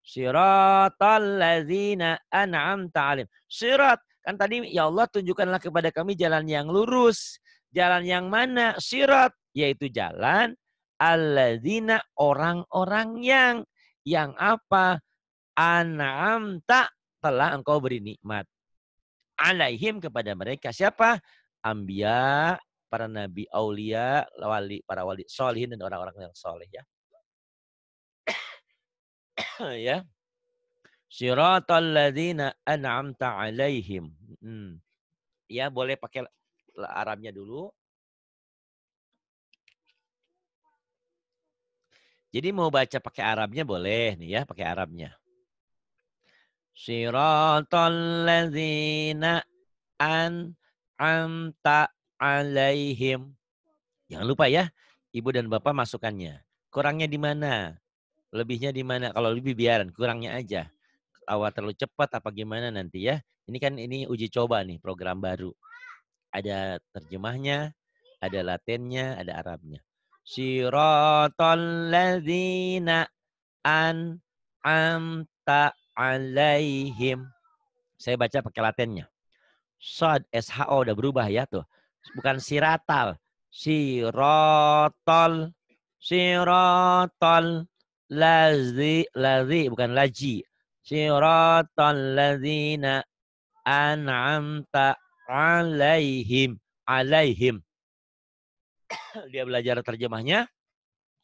siratal ladina an'amta alaihim sirat kan tadi ya Allah tunjukkanlah kepada kami jalan yang lurus jalan yang mana sirat yaitu jalan alladzina orang-orang yang yang apa anam tak telah engkau beri nikmat alaihim kepada mereka siapa ambia para nabi aulia wali para wali solihin dan orang-orang yang soleh ya ya siratal ladzina an'amta alaihim hmm. ya boleh pakai Arabnya dulu Jadi mau baca pakai Arabnya boleh nih ya, pakai Arabnya. Siratul ladzina an amta alaihim. Jangan lupa ya, ibu dan bapak masukannya. Kurangnya di mana? Lebihnya di mana? Kalau lebih biaran, kurangnya aja. Awal terlalu cepat apa gimana nanti ya. Ini kan ini uji coba nih program baru. Ada terjemahnya, ada latennya, ada Arabnya. Siratul ladzina amta alaihim. Saya baca pakai latinnya. Sod, O udah berubah ya tuh. Bukan siratal. Sirotol. Sirotol. Lazi, lazi, bukan laji. Sirotol lazina an'amta alaihim. Alaihim dia belajar terjemahnya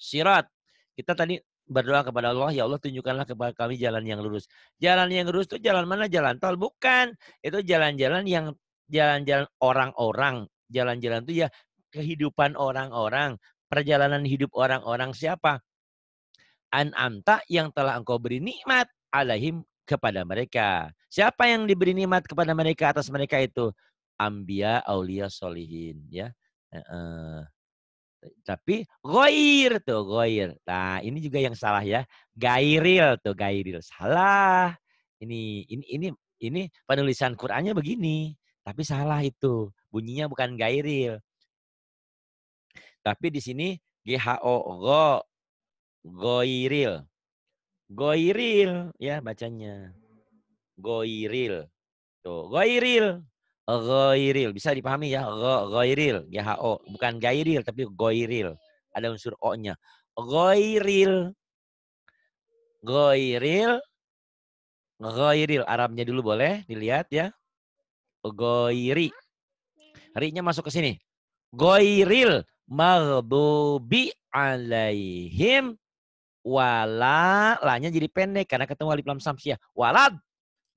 sirat. Kita tadi berdoa kepada Allah, ya Allah tunjukkanlah kepada kami jalan yang lurus. Jalan yang lurus itu jalan mana? Jalan tol bukan. Itu jalan-jalan yang jalan-jalan orang-orang. Jalan-jalan itu ya kehidupan orang-orang, perjalanan hidup orang-orang siapa? An'amta yang telah engkau beri nikmat alaihim kepada mereka. Siapa yang diberi nikmat kepada mereka atas mereka itu? Ambia, aulia, solihin. Ya. Tapi goir tuh, goir. Nah, ini juga yang salah ya. Gairil tuh, gairil. Salah. Ini ini ini ini penulisan Qur'annya begini, tapi salah itu. Bunyinya bukan gairil. Tapi di sini GHO go goiril. Goiril ya bacanya. Goiril. Tuh, goiril ghairil. Bisa dipahami ya, ghairil, ya ho, bukan gairil tapi goiril. Ada unsur o-nya. Ghairil. Ghairil. Ghairil. Arabnya dulu boleh dilihat ya. Ghairi. Ri-nya masuk ke sini. Ghairil maghdubi alaihim wala lanya jadi pendek karena ketemu alif lam samsiah. Walad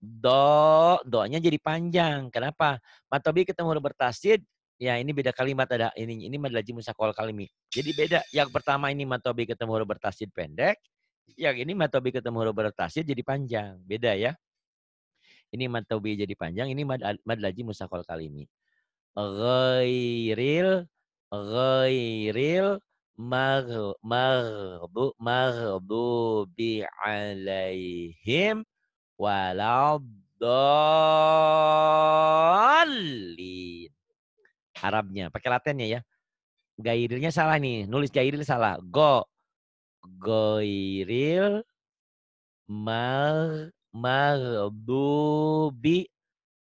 do, doanya jadi panjang. Kenapa? Matobi ketemu bertasdid, ya ini beda kalimat ada ini ini adalah jimusakol kalimi. Jadi beda. Yang pertama ini matobi ketemu bertasdid pendek, yang ini matobi ketemu bertasdid jadi panjang. Beda ya. Ini matobi jadi panjang, ini mad, laji musakol kalimi. Ghairil, ghairil, bi alaihim waladhalin. Arabnya, pakai latinnya ya. Gairilnya salah nih, nulis gairil salah. Go goiril mar mardubi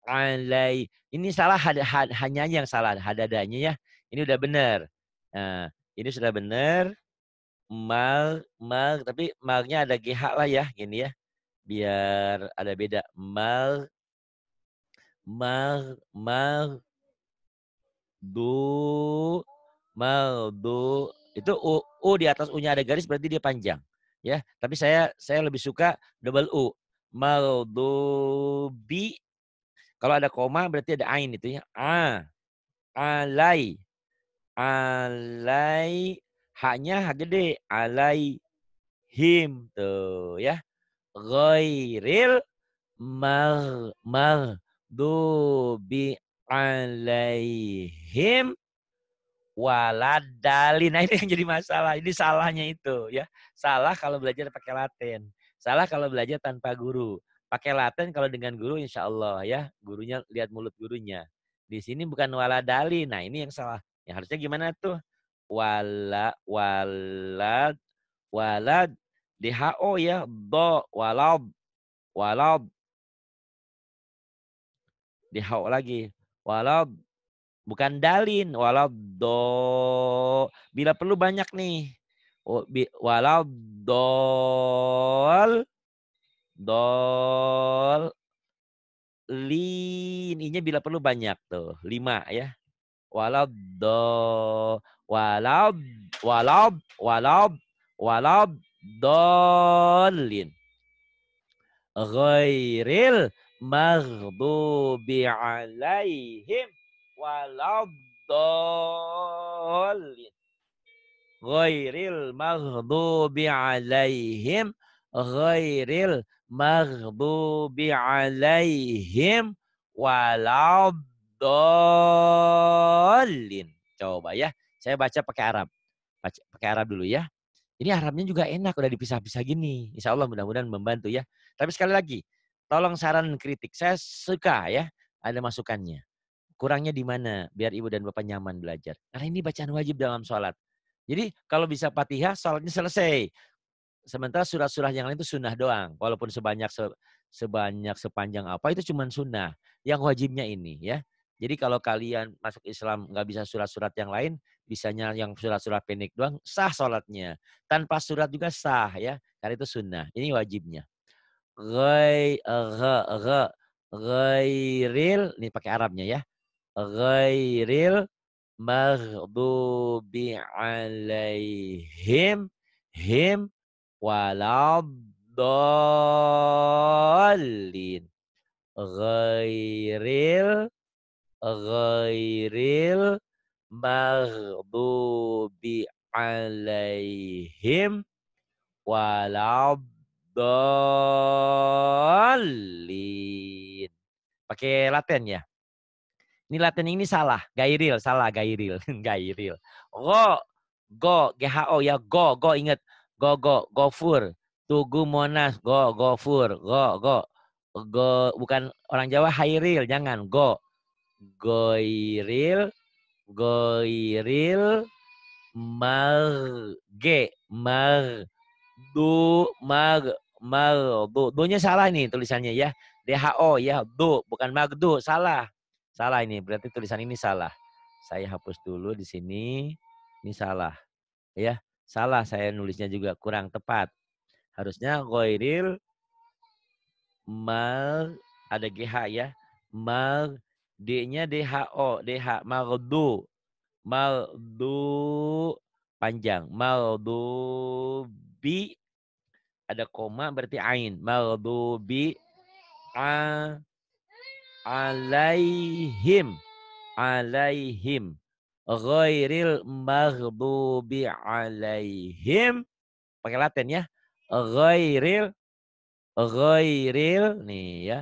alai. Ini salah had, had, hanya yang salah hadadanya ya. Ini udah benar. Nah, ini sudah benar. Mal, mal, tapi malnya ada GH lah ya, gini ya biar ada beda. mal mal mal du mal du itu u, u di atas u-nya ada garis berarti dia panjang ya tapi saya saya lebih suka double u mal du bi kalau ada koma berarti ada ain itu ya a alai alai haknya hak gede alai him tuh ya ghairil maghdubi alaihim waladali. Nah ini yang jadi masalah. Ini salahnya itu ya. Salah kalau belajar pakai Latin. Salah kalau belajar tanpa guru. Pakai Latin kalau dengan guru insya Allah ya. Gurunya lihat mulut gurunya. Di sini bukan waladali. Nah ini yang salah. yang harusnya gimana tuh? walad walad, walad WHO ya do walad, walab WHO lagi walad bukan dalin walad do bila perlu banyak nih walad dol dol lin ini bila perlu banyak tuh lima ya walad do walad walad walad walad dolin ghairil maghdubi alaihim waladdallin ghairil maghdubi alaihim ghairil maghdubi alaihim waladdallin coba ya saya baca pakai Arab baca, pakai Arab dulu ya ini harapnya juga enak udah dipisah-pisah gini. Insya Allah mudah-mudahan membantu ya. Tapi sekali lagi, tolong saran kritik. Saya suka ya ada masukannya. Kurangnya di mana? Biar ibu dan bapak nyaman belajar. Karena ini bacaan wajib dalam sholat. Jadi kalau bisa patihah, sholatnya selesai. Sementara surat-surat yang lain itu sunnah doang. Walaupun sebanyak se sebanyak sepanjang apa itu cuma sunnah. Yang wajibnya ini ya. Jadi kalau kalian masuk Islam nggak bisa surat-surat yang lain, bisanya yang surat-surat pendek doang sah sholatnya tanpa surat juga sah ya karena itu sunnah ini wajibnya gairil ini pakai Arabnya ya gairil maghdubi alaihim him waladhalin gairil gairil maghdubi alaihim waladdallin Pakai laten ya. Ini laten ini salah, gairil, salah gairil, gairil. Go, go, GHO ya, go, go inget. Go, go, gofur. Tugu Monas, go, gofur, go, go. Go, bukan orang Jawa, hairil, jangan, go. Goiril, goiril marge mar du mar mar du du nya salah nih tulisannya ya DHO ya du bukan du salah salah ini berarti tulisan ini salah saya hapus dulu di sini ini salah ya salah saya nulisnya juga kurang tepat harusnya goiril mal ada GH ya mal D-nya d D-H-O, h mardu. Mardu panjang. bi, ada koma berarti ain. Bi. a alaihim alaihim ghairil bi alaihim pakai latin ya ghairil ghairil nih ya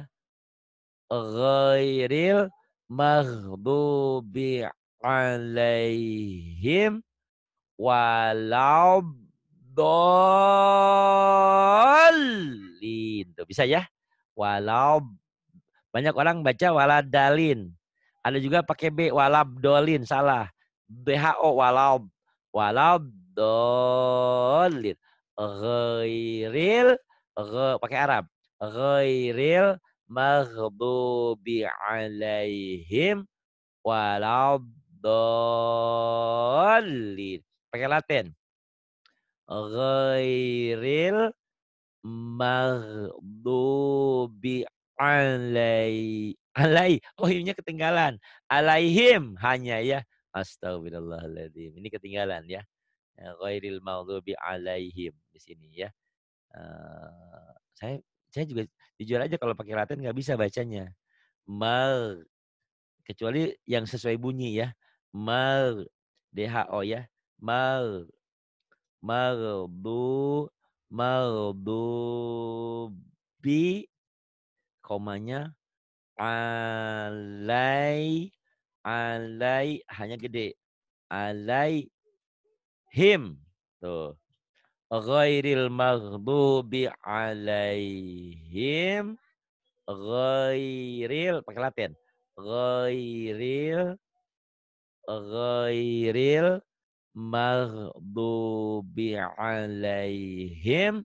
ghairil maghdubi alaihim walau Tuh, bisa ya? Walau banyak orang baca waladalin. Ada juga pakai B, walab Salah. BHO, walau. Walau dolin. Ghairil, pakai Arab. Ghairil maghdubi alaihim waladhalin. Pakai Latin. Ghairil maghdubi alai alai oh himnya ketinggalan alaihim hanya ya astagfirullahaladzim ini ketinggalan ya ghairil maghdubi alaihim di sini ya uh, saya bacanya juga jujur aja kalau pakai Latin nggak bisa bacanya. mal kecuali yang sesuai bunyi ya. Mal DHO ya. Mal mal merbu bi komanya alai alai hanya gede alai him tuh ghairil maghdubi alaihim ghairil pakai latin ghairil ghairil maghdubi alaihim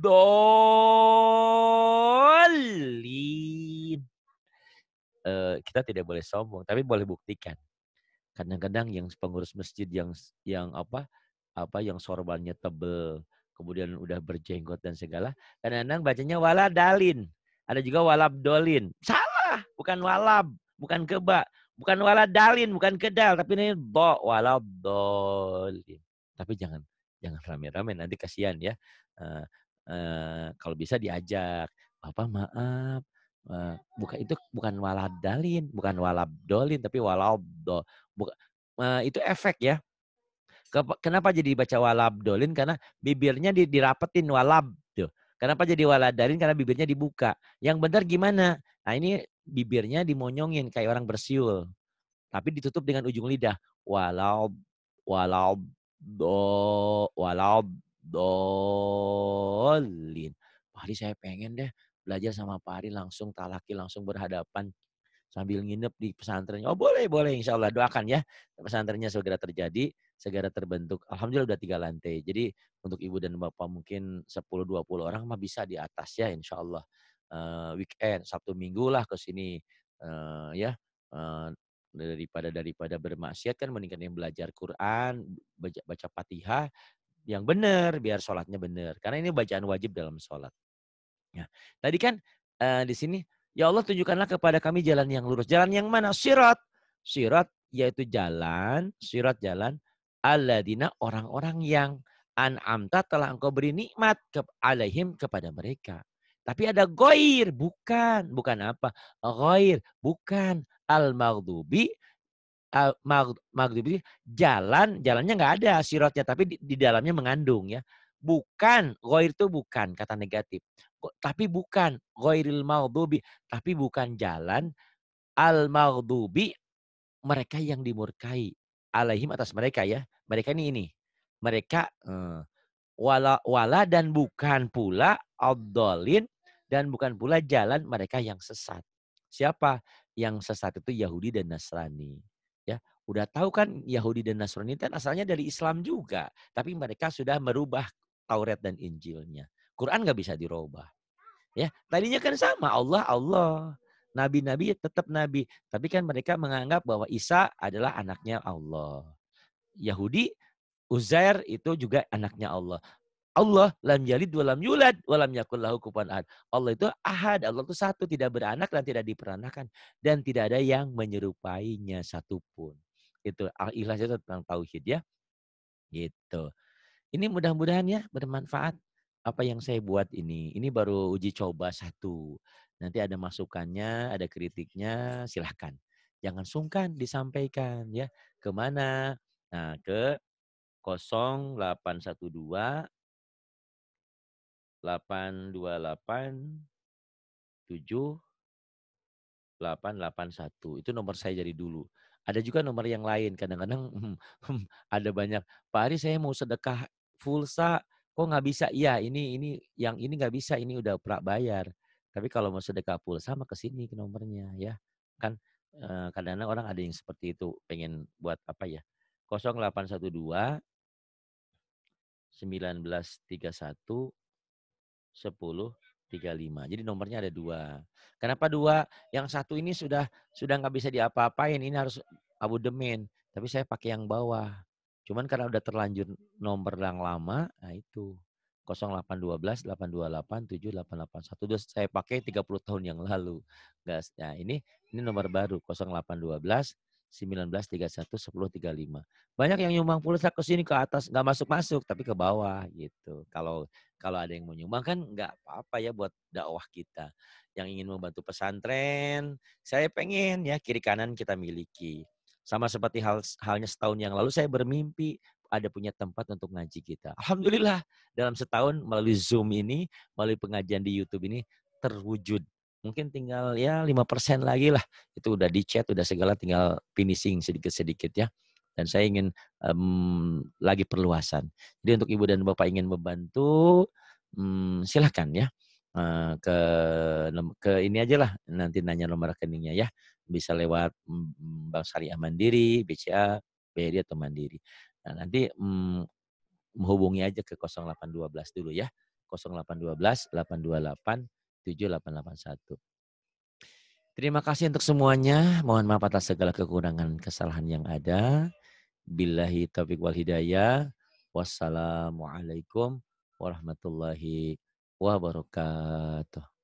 dolin uh, kita tidak boleh sombong tapi boleh buktikan kadang-kadang yang pengurus masjid yang yang apa apa yang sorbannya tebel, kemudian udah berjenggot dan segala. Kadang-kadang bacanya wala dalin. Ada juga walab dolin. Salah, bukan walab, bukan keba, bukan wala dalin, bukan kedal, tapi ini do, walab dolin. Tapi jangan jangan rame-rame nanti kasihan ya. Uh, uh, kalau bisa diajak, Bapak maaf, uh, eh, bukan itu bukan waladalin, bukan walabdolin tapi walabdo. Buka, itu efek ya. Kenapa jadi baca walab Dolin? Karena bibirnya dirapetin walab tuh. Kenapa jadi waladarin? Karena bibirnya dibuka. Yang benar gimana? Nah ini bibirnya dimonyongin kayak orang bersiul. Tapi ditutup dengan ujung lidah. Walab, walab, do, walab, dolin. Pak saya pengen deh belajar sama Pak Ari langsung talaki langsung berhadapan sambil nginep di pesantrennya. Oh boleh, boleh insya Allah. Doakan ya pesantrennya segera terjadi, segera terbentuk. Alhamdulillah udah tiga lantai. Jadi untuk ibu dan bapak mungkin 10-20 orang mah bisa di atas ya insya Allah. Uh, weekend, Sabtu Minggu lah ke sini. Uh, ya, uh, daripada daripada bermaksiat kan mendingan belajar Quran, baca, baca Fatihah yang benar biar sholatnya benar. Karena ini bacaan wajib dalam sholat. Ya. Tadi kan uh, di sini Ya Allah tunjukkanlah kepada kami jalan yang lurus. Jalan yang mana? Sirat. Sirat yaitu jalan, sirat jalan. Aladina orang-orang yang an'amta telah engkau beri nikmat ke alaihim kepada mereka. Tapi ada goir, bukan. Bukan apa? Goir, bukan. Al-maghdubi, al jalan, jalannya nggak ada sirotnya. Tapi di, di dalamnya mengandung ya bukan goir itu bukan kata negatif tapi bukan goiril maghdubi tapi bukan jalan al maghdubi mereka yang dimurkai alaihim atas mereka ya mereka ini ini mereka eh, wala wala dan bukan pula abdolin dan bukan pula jalan mereka yang sesat siapa yang sesat itu Yahudi dan Nasrani ya udah tahu kan Yahudi dan Nasrani kan asalnya dari Islam juga tapi mereka sudah merubah Taurat dan Injilnya. Quran nggak bisa dirubah. Ya, tadinya kan sama Allah Allah, nabi-nabi tetap nabi, tapi kan mereka menganggap bahwa Isa adalah anaknya Allah. Yahudi Uzair itu juga anaknya Allah. Allah lam yalid walam yulad walam yakul lahu kufuwan ahad. Allah itu ahad, Allah itu satu, tidak beranak dan tidak diperanakan dan tidak ada yang menyerupainya satupun. Itu al-ikhlas ah, itu tentang tauhid ya. Gitu. Ini mudah-mudahan ya bermanfaat apa yang saya buat ini. Ini baru uji coba satu. Nanti ada masukannya, ada kritiknya, silahkan. Jangan sungkan disampaikan ya. Kemana? Nah, ke 0812 8287881 Itu nomor saya dari dulu. Ada juga nomor yang lain. Kadang-kadang ada banyak. Pak Ari saya mau sedekah pulsa kok nggak bisa iya ini ini yang ini nggak bisa ini udah pra bayar tapi kalau mau sedekah pulsa ke sini ke nomornya ya kan eh, kadang-kadang orang ada yang seperti itu pengen buat apa ya 0812 1931 1035. Jadi nomornya ada dua. Kenapa dua? Yang satu ini sudah sudah nggak bisa diapa-apain. Ini harus abu demen. Tapi saya pakai yang bawah. Cuman karena udah terlanjur nomor yang lama, nah itu 0812 828 7881 saya pakai 30 tahun yang lalu. gas. nah ini ini nomor baru 0812 1931 1035. Banyak yang nyumbang pulsa ke sini ke atas nggak masuk-masuk tapi ke bawah gitu. Kalau kalau ada yang mau nyumbang kan nggak apa-apa ya buat dakwah kita. Yang ingin membantu pesantren, saya pengen ya kiri kanan kita miliki. Sama seperti hal halnya setahun yang lalu saya bermimpi ada punya tempat untuk ngaji kita. Alhamdulillah dalam setahun melalui Zoom ini, melalui pengajian di YouTube ini terwujud. Mungkin tinggal ya 5% lagi lah. Itu udah di chat, udah segala tinggal finishing sedikit-sedikit ya. Dan saya ingin um, lagi perluasan. Jadi untuk Ibu dan Bapak ingin membantu, um, silahkan ya. Uh, ke ke ini aja lah nanti nanya nomor rekeningnya ya bisa lewat mmm, Bank Syariah Mandiri, BCA, BRI atau Mandiri. Nah, nanti mm, menghubungi aja ke 0812 dulu ya. 0812 828 7881. Terima kasih untuk semuanya. Mohon maaf atas segala kekurangan kesalahan yang ada. Billahi taufiq wal hidayah. Wassalamualaikum warahmatullahi wabarakatuh.